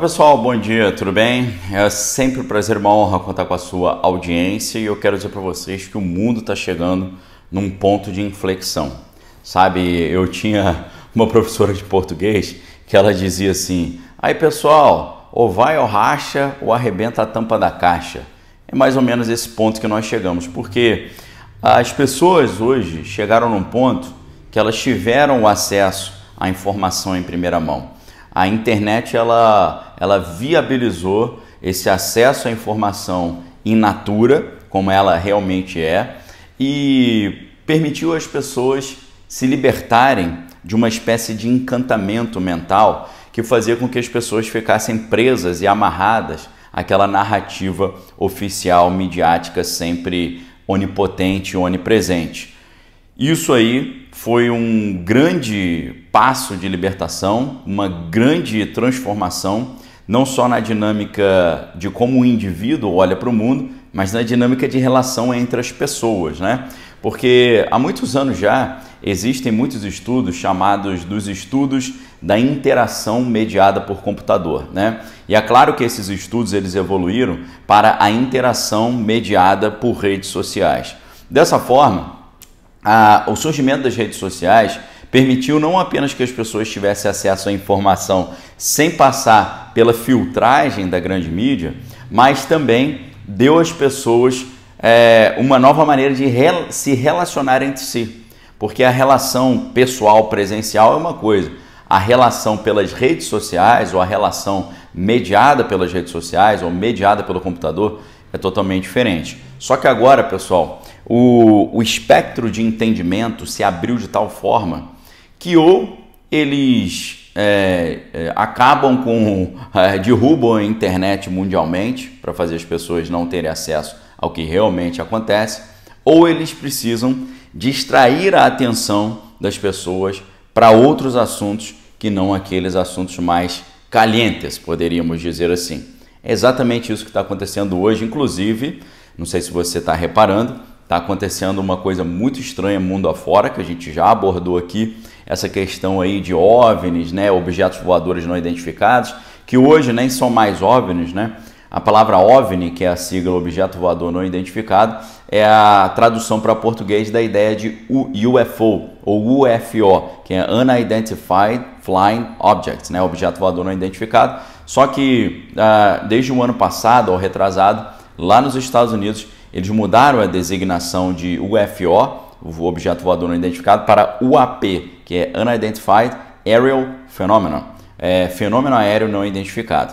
pessoal, bom dia, tudo bem? É sempre um prazer, uma honra contar com a sua audiência e eu quero dizer para vocês que o mundo está chegando num ponto de inflexão. Sabe, eu tinha uma professora de português que ela dizia assim: aí pessoal, ou vai ou racha ou arrebenta a tampa da caixa. É mais ou menos esse ponto que nós chegamos, porque as pessoas hoje chegaram num ponto que elas tiveram o acesso à informação em primeira mão a internet ela, ela viabilizou esse acesso à informação in natura, como ela realmente é, e permitiu as pessoas se libertarem de uma espécie de encantamento mental que fazia com que as pessoas ficassem presas e amarradas àquela narrativa oficial midiática sempre onipotente e onipresente. Isso aí foi um grande passo de libertação, uma grande transformação, não só na dinâmica de como o indivíduo olha para o mundo, mas na dinâmica de relação entre as pessoas, né? Porque há muitos anos já existem muitos estudos chamados dos estudos da interação mediada por computador, né? E é claro que esses estudos eles evoluíram para a interação mediada por redes sociais. Dessa forma, a, o surgimento das redes sociais permitiu não apenas que as pessoas tivessem acesso à informação sem passar pela filtragem da grande mídia, mas também deu às pessoas é, uma nova maneira de se relacionar entre si. Porque a relação pessoal presencial é uma coisa, a relação pelas redes sociais ou a relação mediada pelas redes sociais ou mediada pelo computador é totalmente diferente. Só que agora, pessoal, o, o espectro de entendimento se abriu de tal forma que ou eles é, é, acabam com, é, derrubam a internet mundialmente para fazer as pessoas não terem acesso ao que realmente acontece, ou eles precisam distrair a atenção das pessoas para outros assuntos que não aqueles assuntos mais calientes, poderíamos dizer assim. É exatamente isso que está acontecendo hoje, inclusive, não sei se você está reparando, está acontecendo uma coisa muito estranha mundo afora que a gente já abordou aqui essa questão aí de OVNIs, né, objetos voadores não identificados, que hoje nem são mais OVNIs, né? A palavra OVNI, que é a sigla objeto voador não identificado, é a tradução para português da ideia de UFO ou UFO, que é Unidentified Flying objects, né? objeto voador não identificado. Só que ah, desde o ano passado, ou retrasado, lá nos Estados Unidos, eles mudaram a designação de UFO, o objeto voador não identificado, para UAP, que é Unidentified Aerial Phenomenon, é, fenômeno aéreo não identificado.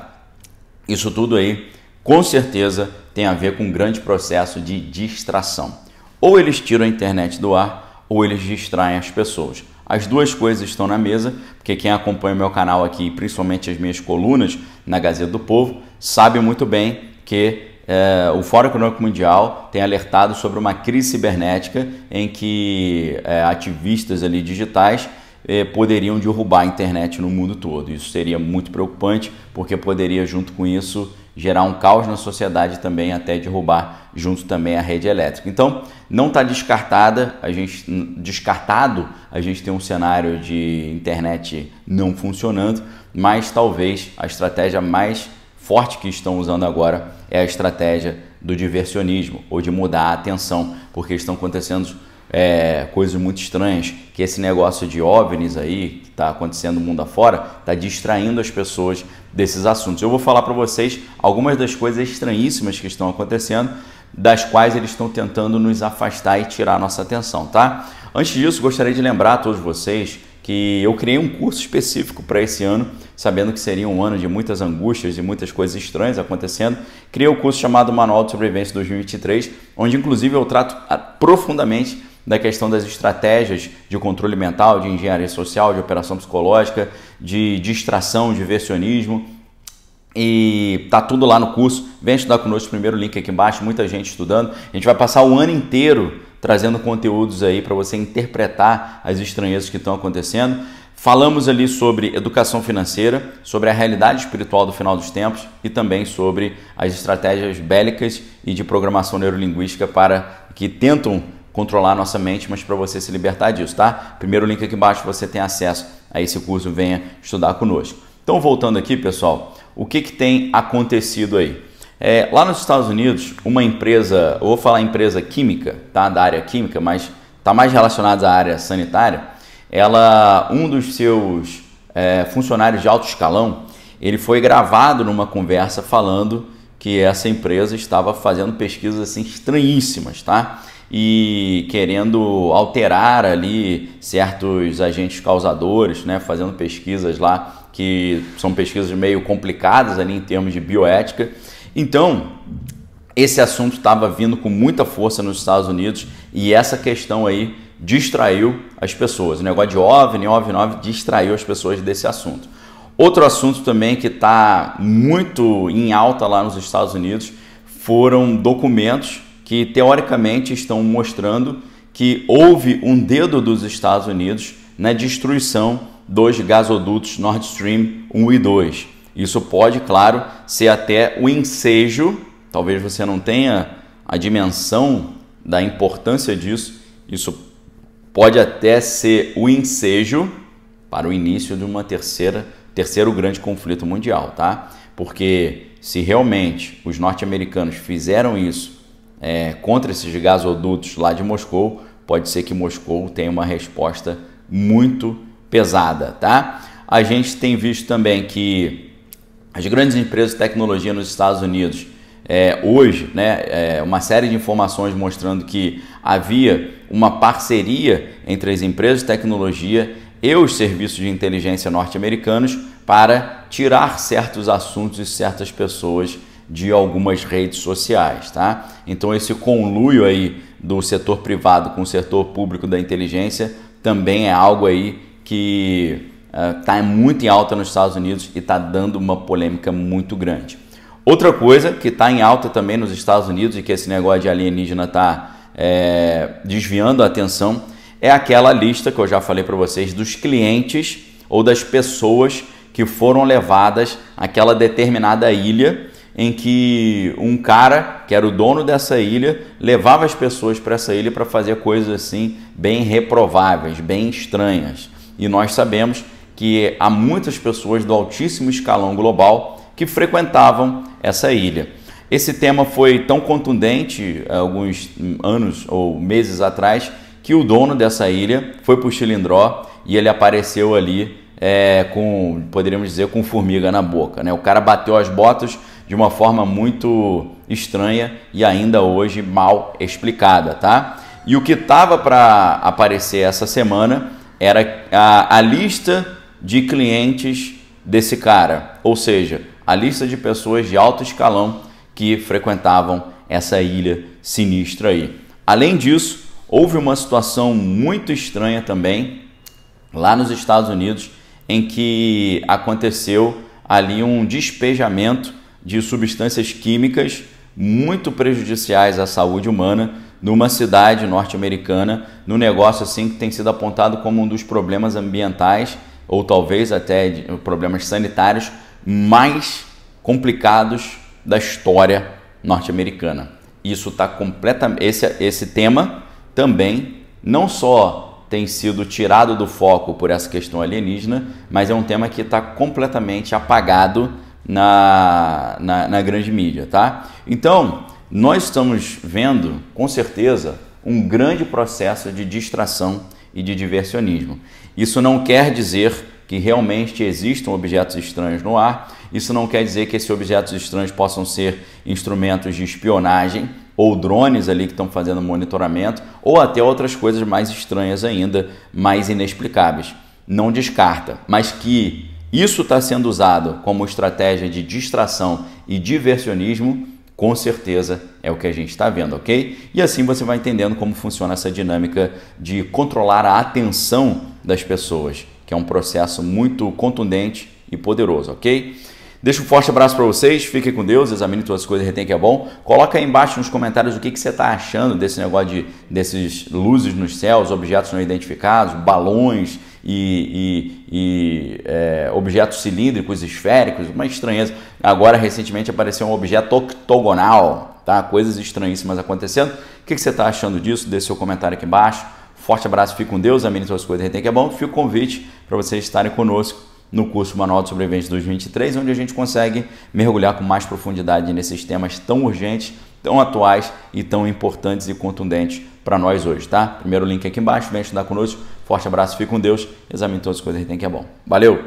Isso tudo aí, com certeza, tem a ver com um grande processo de distração. Ou eles tiram a internet do ar, ou eles distraem as pessoas. As duas coisas estão na mesa, porque quem acompanha o meu canal aqui, principalmente as minhas colunas na Gazeta do Povo, sabe muito bem que é, o Fórum Econômico Mundial tem alertado sobre uma crise cibernética em que é, ativistas ali digitais é, poderiam derrubar a internet no mundo todo. Isso seria muito preocupante, porque poderia, junto com isso, gerar um caos na sociedade também, até derrubar junto também a rede elétrica. Então, não está descartada, a gente descartado, a gente tem um cenário de internet não funcionando, mas talvez a estratégia mais forte que estão usando agora é a estratégia do diversionismo ou de mudar a atenção, porque estão acontecendo é, coisas muito estranhas, que esse negócio de OVNIs aí, que está acontecendo mundo afora, está distraindo as pessoas desses assuntos. Eu vou falar para vocês algumas das coisas estranhíssimas que estão acontecendo, das quais eles estão tentando nos afastar e tirar nossa atenção, tá? Antes disso, gostaria de lembrar a todos vocês que eu criei um curso específico para esse ano, sabendo que seria um ano de muitas angústias e muitas coisas estranhas acontecendo. Criei o um curso chamado Manual de Sobrevivência 2023, onde inclusive eu trato ah, profundamente da questão das estratégias de controle mental, de engenharia social, de operação psicológica, de distração, diversionismo. E tá tudo lá no curso. Vem estudar conosco, primeiro link aqui embaixo, muita gente estudando. A gente vai passar o ano inteiro trazendo conteúdos aí para você interpretar as estranhezas que estão acontecendo. Falamos ali sobre educação financeira, sobre a realidade espiritual do final dos tempos e também sobre as estratégias bélicas e de programação neurolinguística para que tentam controlar nossa mente, mas para você se libertar disso, tá? Primeiro link aqui embaixo você tem acesso a esse curso, venha estudar conosco. Então voltando aqui, pessoal, o que, que tem acontecido aí? É, lá nos Estados Unidos, uma empresa, eu vou falar empresa química, tá? Da área química, mas está mais relacionada à área sanitária. Ela, um dos seus é, funcionários de alto escalão, ele foi gravado numa conversa falando que essa empresa estava fazendo pesquisas assim estranhíssimas, tá? E querendo alterar ali certos agentes causadores, né? Fazendo pesquisas lá que são pesquisas meio complicadas ali em termos de bioética. Então, esse assunto estava vindo com muita força nos Estados Unidos e essa questão aí distraiu as pessoas. O negócio de OVNI, OVNI, OVNI distraiu as pessoas desse assunto. Outro assunto também que está muito em alta lá nos Estados Unidos foram documentos que teoricamente estão mostrando que houve um dedo dos Estados Unidos na destruição dos gasodutos Nord Stream 1 e 2. Isso pode, claro, ser até o ensejo, talvez você não tenha a dimensão da importância disso, isso pode até ser o ensejo para o início de uma terceira, terceiro grande conflito mundial, tá? Porque se realmente os norte-americanos fizeram isso é, contra esses gasodutos lá de Moscou, pode ser que Moscou tenha uma resposta muito pesada, tá? A gente tem visto também que as grandes empresas de tecnologia nos Estados Unidos é, hoje, né, é, uma série de informações mostrando que havia uma parceria entre as empresas de tecnologia e os serviços de inteligência norte-americanos para tirar certos assuntos e certas pessoas de algumas redes sociais, tá? Então esse conluio aí do setor privado com o setor público da inteligência também é algo aí que está ah, uh, muito em alta nos Estados Unidos e está dando uma polêmica muito grande. Outra coisa que está em alta também nos Estados Unidos e que esse negócio de alienígena está é, desviando a atenção é aquela lista que eu já falei para vocês dos clientes ou das pessoas que foram levadas àquela determinada ilha em que um cara que era o dono dessa ilha levava as pessoas para essa ilha para fazer coisas assim bem reprováveis, bem estranhas. E nós sabemos que há muitas pessoas do altíssimo escalão global que frequentavam essa ilha. Esse tema foi tão contundente eh, alguns anos ou meses atrás que o dono dessa ilha foi para o Chilindró e ele apareceu ali é, com, poderíamos dizer, com formiga na boca. Né? O cara bateu as botas de uma forma muito estranha e ainda hoje mal explicada, tá? E o que estava para aparecer essa semana era a, a lista de clientes desse cara, ou seja, a lista de pessoas de alto escalão que frequentavam essa ilha sinistra aí. Além disso, houve uma situação muito estranha também lá nos Estados Unidos em que aconteceu ali um despejamento de substâncias químicas muito prejudiciais à saúde humana numa cidade norte-americana, num negócio assim que tem sido apontado como um dos problemas ambientais ou talvez até de eh, problemas sanitários mais complicados da história norte-americana. Isso está completamente. Esse, esse tema também não só tem sido tirado do foco por essa questão alienígena, mas é um tema que está completamente apagado na, na, na grande mídia, tá? Então, nós estamos vendo, com certeza, um grande processo de distração e de diversionismo. Isso não quer dizer que realmente existam objetos estranhos no ar, isso não quer dizer que esses objetos estranhos possam ser instrumentos de espionagem ou drones ali que estão fazendo monitoramento ou até outras coisas mais estranhas ainda, mais inexplicáveis. Não descarta, mas que isso está sendo usado como estratégia de distração e diversionismo com certeza é o que a gente está vendo, ok? E assim você vai entendendo como funciona essa dinâmica de controlar a atenção das pessoas, que é um processo muito contundente e poderoso, ok? Deixo um forte abraço para vocês, fiquem com Deus, examine todas as coisas, retém que é bom. Coloca aí embaixo nos comentários o que, que você está achando desse negócio de desses luzes nos céus, objetos não identificados, balões e, e, e é, objetos cilíndricos, esféricos, uma estranheza. Agora, recentemente, apareceu um objeto octogonal, tá? Coisas estranhíssimas acontecendo. O que, que você está achando disso? Deixe seu comentário aqui embaixo. Forte abraço, fique com Deus, amém todas as coisas, retém que é bom. Fico convite para vocês estarem conosco no curso Manual de Sobrevivência 2023, onde a gente consegue mergulhar com mais profundidade nesses temas tão urgentes tão atuais e tão importantes e contundentes para nós hoje, tá? Primeiro link aqui embaixo, vem estudar conosco. Forte abraço, fique com Deus. Examine todas as coisas que tem que é bom. Valeu!